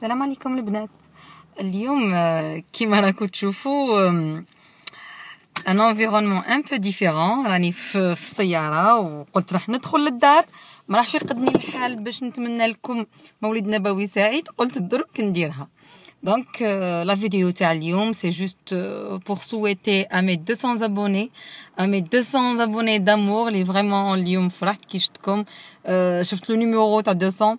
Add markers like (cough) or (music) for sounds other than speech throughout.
السلام عليكم البنات اليوم آه، كيما راكم تشوفوا ان انفيرونمون ان بو ديفيرون راني في السياره وقلت راح ندخل للدار ما راحش يقدني الحال باش نتمنى لكم مولد نبوي سعيد قلت درك نديرها دونك لا آه، فيديو تاع اليوم سي جوست بور سويتي ا مي 200 ابوني ا مي 200 ابوني دامور لي فريمون اليوم فرحت كي شفتكم شفت لو نيميرو تاع 200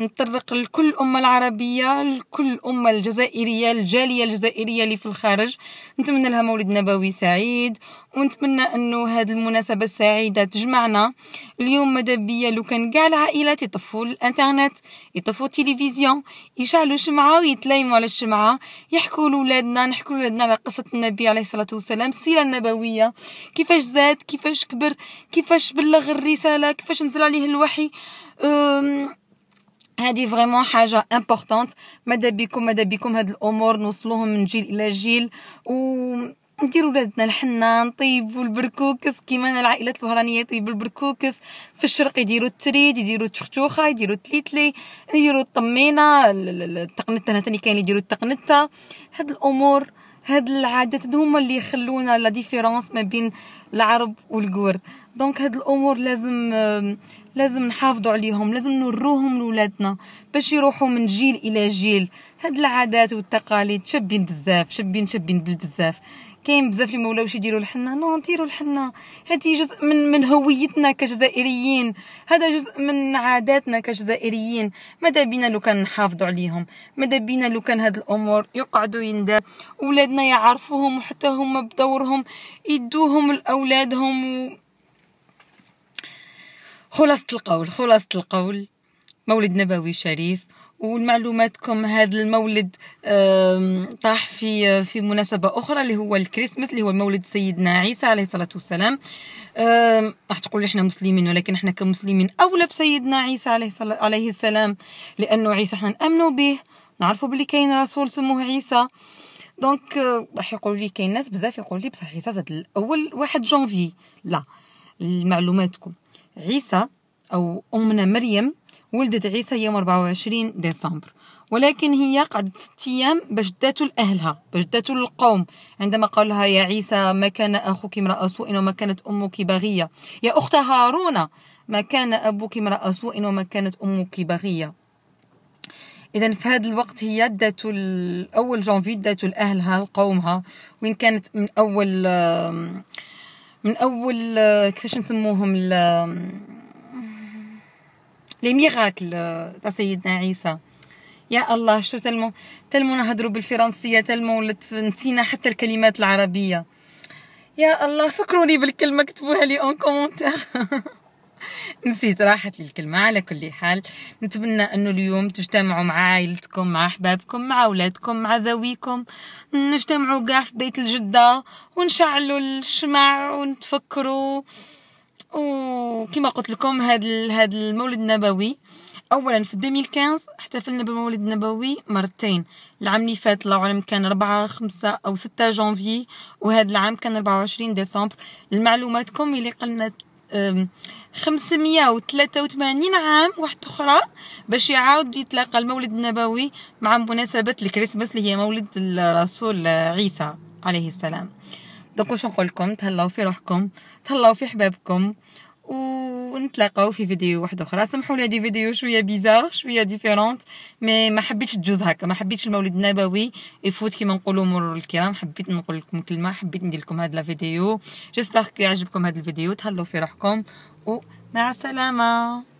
نطرق لكل الأمة العربية لكل الأمة الجزائرية الجالية الجزائرية اللي في الخارج نتمنى لها مولد نبوي سعيد ونتمنى أنه هذه المناسبة السعيدة تجمعنا اليوم مدبية لو كان كاع العائلات يطفوا الانترنت يطفوا التلفزيون يشعلوا شمعة ويتلايموا على الشمعة يحكوا لولادنا نحكوا لولادنا على قصة النبي عليه الصلاة والسلام السيرة النبوية كيفاش زاد كيفاش كبر كيفاش بلغ الرسالة كيفاش نزل عليه الوحي أم هذه فريمون حاجه امبورطونت ماذا بكم ماذا بكم هاد الامور نوصلوهم من جيل الى جيل و نديروا ولادنا الحنة نطيبوا البركوكس كيما العائلات الوهرانية يطيبوا البركوكس في الشرق يديروا التريد يديروا التختوخة يديروا التليتلي يديروا الطمينة التقنتة هنا ثاني كاين يديروا التقنتة هاد الأمور هاد العادات هادو هما اللي يخلونا لا ديفيرونس ما بين العرب والكور دونك هاد الامور لازم لازم نحافظوا عليهم لازم نوروهم لولادنا باش يروحوا من جيل الى جيل هاد العادات والتقاليد شابين بزاف شابين شابين بالبزاف كاين بزاف اللي ما ولاوش يديروا الحنه نو نديروا الحنه هادي جزء من من هويتنا كجزائريين هذا جزء من عاداتنا كجزائريين ماذا بينا لو كان نحافظوا عليهم ماذا بينا لو كان هاد الامور يقعدوا ينداب ولادنا يعرفوهم وحتى هما بدورهم يدوهم لاولادهم و... خلاصة القول خلاصة القول مولد نبوي شريف ومعلوماتكم هذا المولد طاح في في مناسبة أخرى اللي هو الكريسماس اللي هو مولد سيدنا عيسى عليه الصلاة والسلام راح تقول احنا مسلمين ولكن احنا كمسلمين أولى بسيدنا عيسى عليه عليه السلام لأنه عيسى احنا نأمنوا به نعرفوا بلي كاين رسول سموه عيسى دونك euh، راح يقول لي كاين ناس بزاف يقول لي بصح عيسى زاد الأول واحد جونفي لا لمعلوماتكم عيسى أو أمنا مريم ولدت عيسى يوم 24 ديسمبر ولكن هي قعدت ست أيام باش داتو لأهلها باش داتو للقوم عندما قال لها يا عيسى ما كان أخوك امرأة سوء وما كانت أمك بغية يا أخت هارون ما كان أبوك امرأة سوء وما كانت أمك بغية اذا في هذا الوقت هي داتو اول جانفي داتو لاهلها لقومها وين كانت من اول من اول آه، كيفاش نسموهم لي ميغاكل آه، تاع سيدنا عيسى يا الله شو تلمو تلمو نهضروا بالفرنسيه تلمو نسينا حتى الكلمات العربيه يا الله فكروني بالكلمه كتبوها لي اون كومونتير (laughs) (laughs) نسيت راحت لي الكلمة على كل حال نتمنى أنه اليوم تجتمعوا مع عائلتكم مع أحبابكم مع أولادكم مع ذويكم نجتمعوا قاع في بيت الجدة ونشعلوا الشمع ونتفكروا وكما قلت لكم هذا هذا المولد النبوي اولا في 2015 احتفلنا بالمولد النبوي مرتين العام اللي فات الله اعلم كان 4 5 او 6 جانفي وهذا العام كان 24 ديسمبر لمعلوماتكم اللي قلنا 583 عام واحد أخرى باش يعاود يتلاقى المولد النبوي مع مناسبة الكريسماس اللي هي مولد الرسول عيسى عليه السلام دونك واش نقول لكم تهلاو في روحكم تهلاو في حبابكم و ونتلاقاو في فيديو واحد اخرى سمحوا لي هذه فيديو شويه بيزار شويه ديفيرونت مي ما حبيتش تجوز هكا ما حبيتش المولد النبوي يفوت كيما نقولوا مرور الكرام حبيت نقول لكم كلمه حبيت ندير لكم هذا لا فيديو جيسبر يعجبكم هذا الفيديو تهلاو في روحكم ومع السلامه